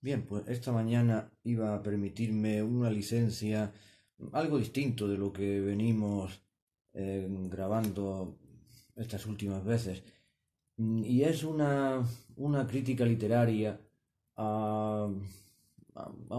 Bien, pues esta mañana iba a permitirme una licencia algo distinto de lo que venimos eh, grabando estas últimas veces. Y es una, crítica literaria a,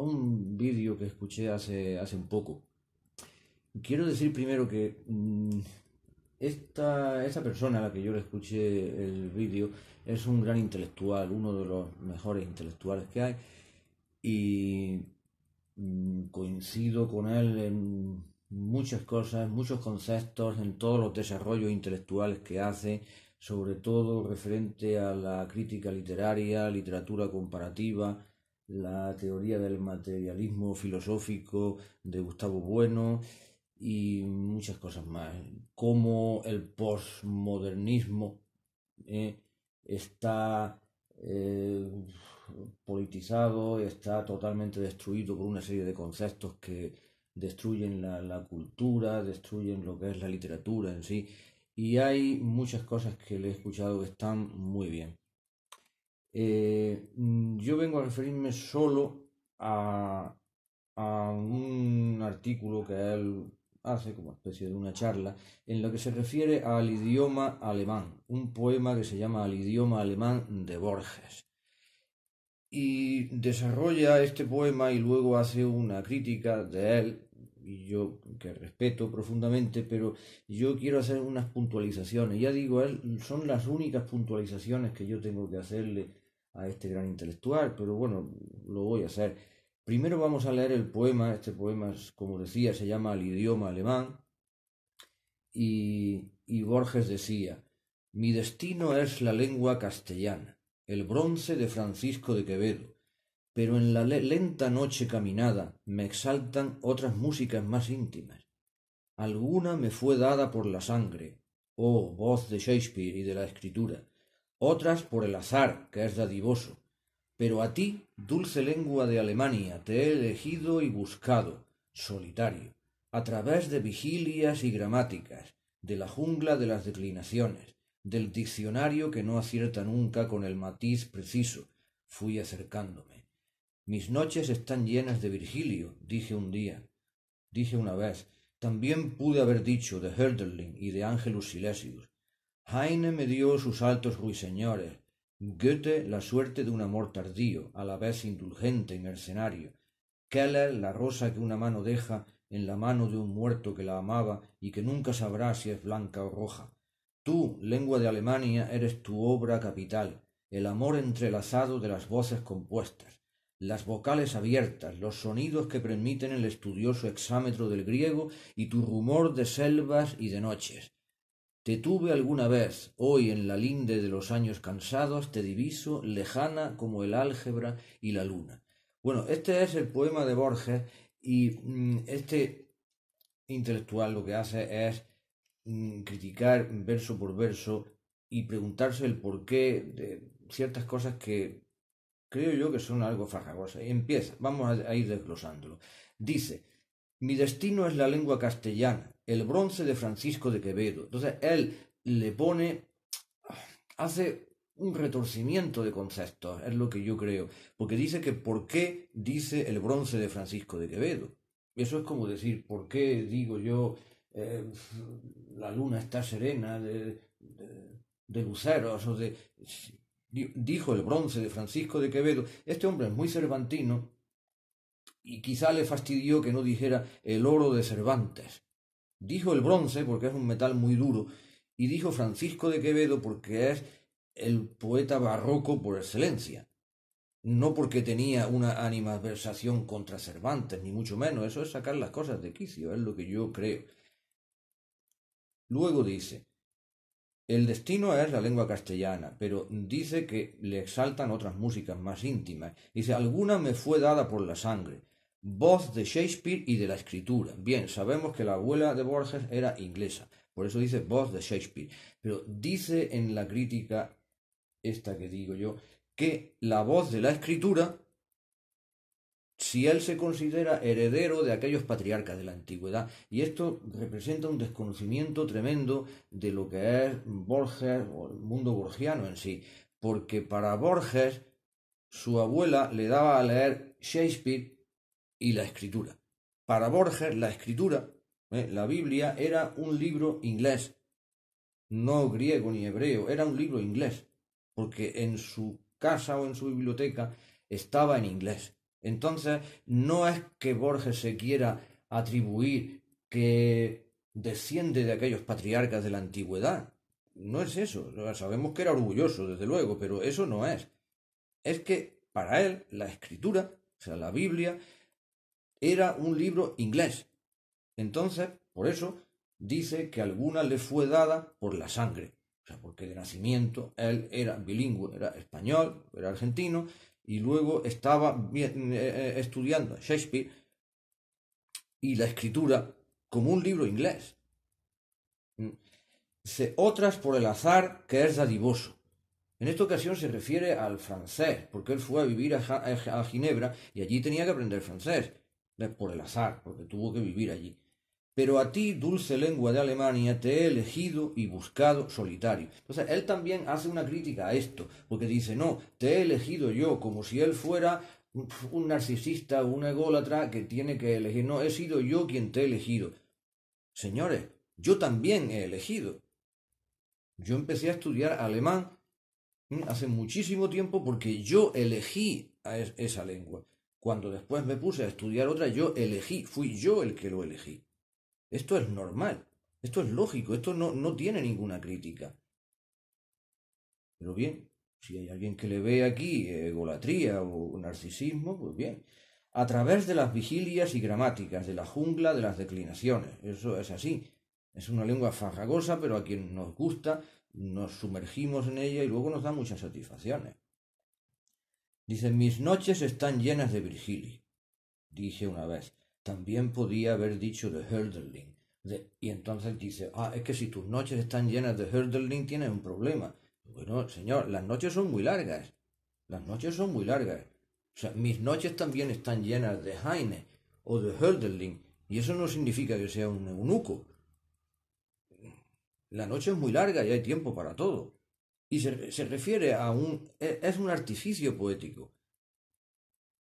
un vídeo que escuché hace, un poco. Quiero decir primero que mm, esta, persona a la que yo le escuché el vídeo es un gran intelectual, uno de los mejores intelectuales que hay, y mm, coincido con él en muchas cosas, muchos conceptos, en todos los desarrollos intelectuales que hace, sobre todo referente a la crítica literaria, literatura comparativa, la teoría del materialismo filosófico de Gustavo Bueno, y muchas cosas más. como el postmodernismo eh, está eh, politizado, está totalmente destruido por una serie de conceptos que destruyen la, cultura, destruyen lo que es la literatura en sí. Y hay muchas cosas que le he escuchado que están muy bien. Eh, yo vengo a referirme solo a, un artículo que él hace como especie de una charla en lo que se refiere al idioma alemán, un poema que se llama El idioma alemán de Borges. Y desarrolla este poema y luego hace una crítica de él, y yo que respeto profundamente, pero yo quiero hacer unas puntualizaciones. Ya digo, son las únicas puntualizaciones que yo tengo que hacerle a este gran intelectual, pero bueno, lo voy a hacer Primero vamos a leer el poema, este poema, como decía, se llama El idioma alemán, y, y Borges decía, mi destino es la lengua castellana, el bronce de Francisco de Quevedo, pero en la lenta noche caminada me exaltan otras músicas más íntimas. Alguna me fue dada por la sangre, oh voz de Shakespeare y de la escritura, otras por el azar, que es dadivoso, pero a ti, dulce lengua de Alemania, te he elegido y buscado, solitario, a través de vigilias y gramáticas, de la jungla de las declinaciones, del diccionario que no acierta nunca con el matiz preciso, fui acercándome. Mis noches están llenas de Virgilio, dije un día, dije una vez, también pude haber dicho de Herderling y de Angelus Silesius. Heine me dio sus altos ruiseñores, Goethe la suerte de un amor tardío, a la vez indulgente y mercenario, Keller la rosa que una mano deja en la mano de un muerto que la amaba y que nunca sabrá si es blanca o roja. Tú, lengua de Alemania, eres tu obra capital, el amor entrelazado de las voces compuestas, las vocales abiertas, los sonidos que permiten el estudioso exámetro del griego y tu rumor de selvas y de noches, te tuve alguna vez, hoy en la linde de los años cansados, te diviso, lejana como el álgebra y la luna. Bueno, este es el poema de Borges y mm, este intelectual lo que hace es mm, criticar verso por verso y preguntarse el porqué de ciertas cosas que creo yo que son algo farragosas. Y empieza, vamos a ir desglosándolo. Dice, mi destino es la lengua castellana, el bronce de Francisco de Quevedo. Entonces él le pone, hace un retorcimiento de conceptos, es lo que yo creo, porque dice que por qué dice el bronce de Francisco de Quevedo. Eso es como decir, ¿por qué digo yo eh, la luna está serena de, de, de luceros o de... Dijo el bronce de Francisco de Quevedo. Este hombre es muy cervantino y quizá le fastidió que no dijera el oro de Cervantes. Dijo el bronce porque es un metal muy duro, y dijo Francisco de Quevedo porque es el poeta barroco por excelencia. No porque tenía una animadversación contra Cervantes, ni mucho menos, eso es sacar las cosas de quicio, es lo que yo creo. Luego dice, el destino es la lengua castellana, pero dice que le exaltan otras músicas más íntimas. Dice, alguna me fue dada por la sangre, voz de Shakespeare y de la escritura. Bien, sabemos que la abuela de Borges era inglesa, por eso dice voz de Shakespeare, pero dice en la crítica, esta que digo yo, que la voz de la escritura, si él se considera heredero de aquellos patriarcas de la antigüedad, y esto representa un desconocimiento tremendo de lo que es Borges o el mundo borgiano en sí, porque para Borges su abuela le daba a leer Shakespeare y la escritura. Para Borges, la escritura, ¿eh? la Biblia, era un libro inglés, no griego ni hebreo, era un libro inglés, porque en su casa o en su biblioteca estaba en inglés. Entonces, no es que Borges se quiera atribuir que desciende de aquellos patriarcas de la antigüedad. No es eso. Sabemos que era orgulloso, desde luego, pero eso no es. Es que para él la escritura, o sea, la Biblia, era un libro inglés. Entonces, por eso, dice que alguna le fue dada por la sangre. O sea, porque de nacimiento él era bilingüe, era español, era argentino, y luego estaba eh, eh, estudiando Shakespeare y la escritura como un libro inglés. Mm. otras por el azar que es dadivoso. En esta ocasión se refiere al francés, porque él fue a vivir a, Ginebra y allí tenía que aprender francés. Eh, por el azar, porque tuvo que vivir allí. Pero a ti, dulce lengua de Alemania, te he elegido y buscado solitario. Entonces, él también hace una crítica a esto, porque dice, no, te he elegido yo, como si él fuera un narcisista, un ególatra que tiene que elegir. No, he sido yo quien te he elegido. Señores, yo también he elegido. Yo empecé a estudiar alemán mm, hace muchísimo tiempo porque yo elegí a esa lengua. Cuando después me puse a estudiar otra, yo elegí, fui yo el que lo elegí. Esto es normal, esto es lógico, esto no, tiene ninguna crítica. Pero bien, si hay alguien que le ve aquí egolatría o narcisismo, pues bien, a través de las vigilias y gramáticas, de la jungla de las declinaciones, eso es así. Es una lengua farragosa, pero a quien nos gusta, nos sumergimos en ella y luego nos da muchas satisfacciones. Dice, mis noches están llenas de Virgili. Dije una vez, también podía haber dicho de Hölderlin. y entonces dice, ah, es que si tus noches están llenas de Hölderlin tienes un problema. Bueno, señor, las noches son muy largas. Las noches son muy largas. O sea, mis noches también están llenas de Heine o de Hölderlin. Y eso no significa que sea un eunuco. La noche es muy larga y hay tiempo para todo y se, refiere a un... E, es un artificio poético.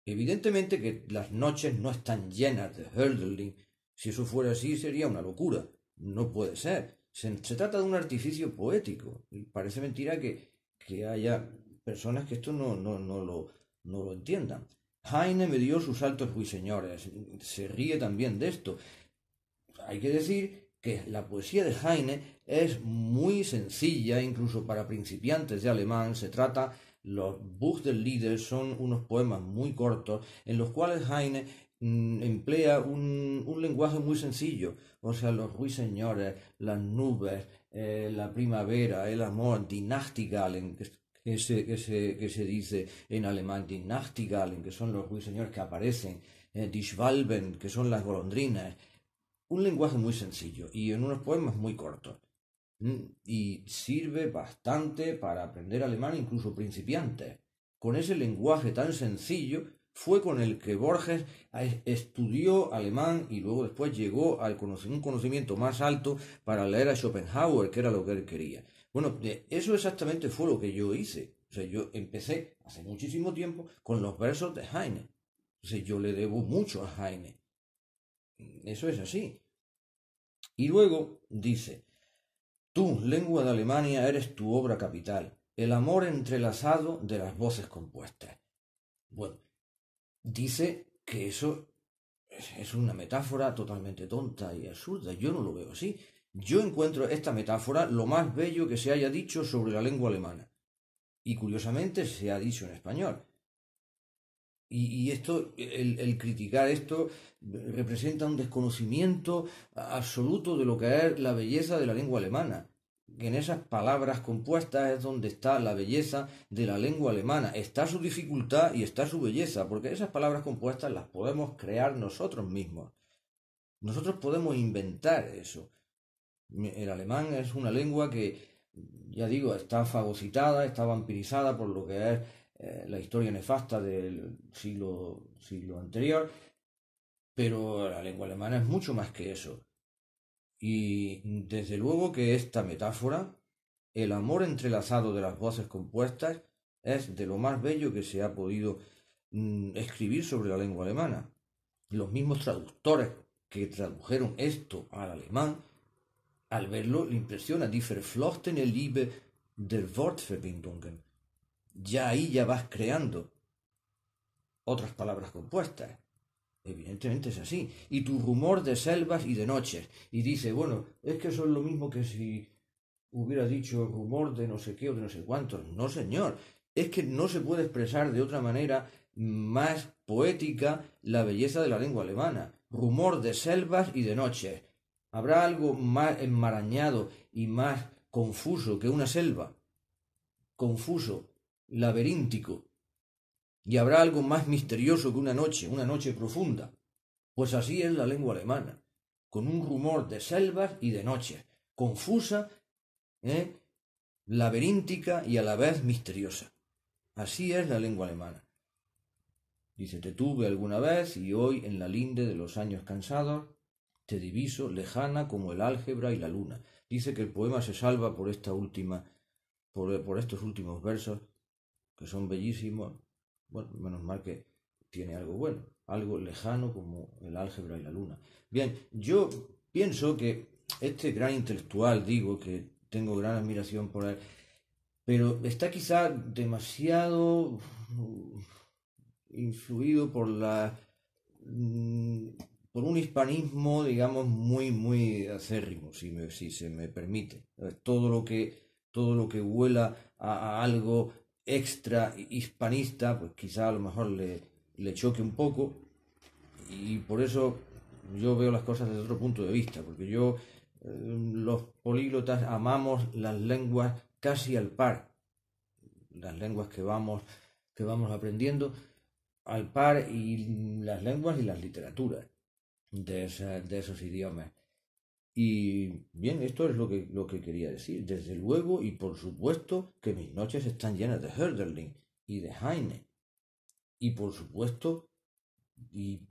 Evidentemente que las noches no están llenas de hurdling. Si eso fuera así sería una locura. No puede ser. Se, trata de un artificio poético. parece mentira que, que haya personas que esto no, no, lo, no lo entiendan. Heine me dio sus altos ruiseñores. Se ríe también de esto. Hay que decir que la poesía de Heine es muy sencilla, incluso para principiantes de alemán. Se trata, los Buch del Lieder son unos poemas muy cortos en los cuales Heine mm, emplea un, un, lenguaje muy sencillo, o sea, los ruiseñores, las nubes, eh, la primavera, el amor, die que, que, se, que, se, que se dice en alemán, Nachtigallen, que son los ruiseñores que aparecen, eh, die Schwalben, que son las golondrinas, un lenguaje muy sencillo y en unos poemas muy cortos. Mm, y sirve bastante para aprender alemán incluso principiantes. Con ese lenguaje tan sencillo fue con el que Borges eh, estudió alemán y luego después llegó a un conocimiento más alto para leer a Schopenhauer, que era lo que él quería. Bueno, eso exactamente fue lo que yo hice. sea, yo empecé hace muchísimo tiempo con los versos de Heine. yo le debo mucho a Heine. Eso es así. Y luego dice, tú, lengua de Alemania, eres tu obra capital, el amor entrelazado de las voces compuestas. Bueno, dice que eso es una metáfora totalmente tonta y absurda. Yo no lo veo así. Yo encuentro esta metáfora lo más bello que se haya dicho sobre la lengua alemana. Y curiosamente se ha dicho en español. Y, esto, el, el, criticar esto representa un desconocimiento absoluto de lo que es la belleza de la lengua alemana. Que en esas palabras compuestas es donde está la belleza de la lengua alemana. Está su dificultad y está su belleza, porque esas palabras compuestas las podemos crear nosotros mismos. Nosotros podemos inventar eso. El alemán es una lengua que, ya digo, está fagocitada, está vampirizada por lo que es eh, la historia nefasta del siglo, siglo anterior, pero la lengua alemana es mucho más que eso. Y desde luego que esta metáfora, el amor entrelazado de las voces compuestas, es de lo más bello que se ha podido mm, escribir sobre la lengua alemana. Los mismos traductores que tradujeron esto al alemán, al verlo le impresiona die verflochtene Liebe der Wortverbindungen, ya ahí ya vas creando otras palabras compuestas. Evidentemente es así. Y tu rumor de selvas y de noches. Y dice, bueno, es que eso es lo mismo que si hubiera dicho rumor de no sé qué o de no sé cuántos. No, señor. Es que no se puede expresar de otra manera más poética la belleza de la lengua alemana. Rumor de selvas y de noches. ¿Habrá algo más enmarañado y más confuso que una selva? Confuso, laberíntico. Y habrá algo más misterioso que una noche, una noche profunda. Pues así es la lengua alemana, con un rumor de selvas y de noches, confusa, ¿eh? laberíntica y a la vez misteriosa. Así es la lengua alemana. Dice, te tuve alguna vez y hoy en la linde de los años cansados, te diviso lejana como el álgebra y la luna. Dice que el poema se salva por esta última, por estos últimos versos que son bellísimos, bueno, menos mal que tiene algo bueno, algo lejano como el álgebra y la luna. Bien, yo pienso que este gran intelectual, digo, que tengo gran admiración por él, pero está quizá demasiado mm, influido por la mm, por un hispanismo, digamos, muy, muy acérrimo, si, me, si se me permite. Todo lo que, todo lo que huela a algo extra hispanista, pues quizá a lo mejor le, choque un poco. Y por eso yo veo las cosas desde otro punto de vista, porque yo, eh, los políglotas, amamos las lenguas casi al par, las lenguas que vamos, que vamos aprendiendo, al par y las lenguas y las literaturas de, de esos idiomas. Y bien, esto es lo que, lo que quería decir. Desde luego y por supuesto que mis noches están llenas de Herderling y de Heine. Y por supuesto, y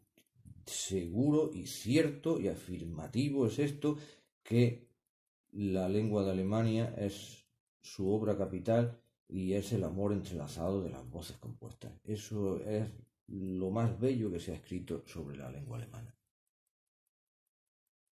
seguro y cierto y afirmativo es esto, que la lengua de Alemania es su obra capital y es el amor entrelazado de las voces compuestas. Eso es lo más bello que se ha escrito sobre la lengua alemana.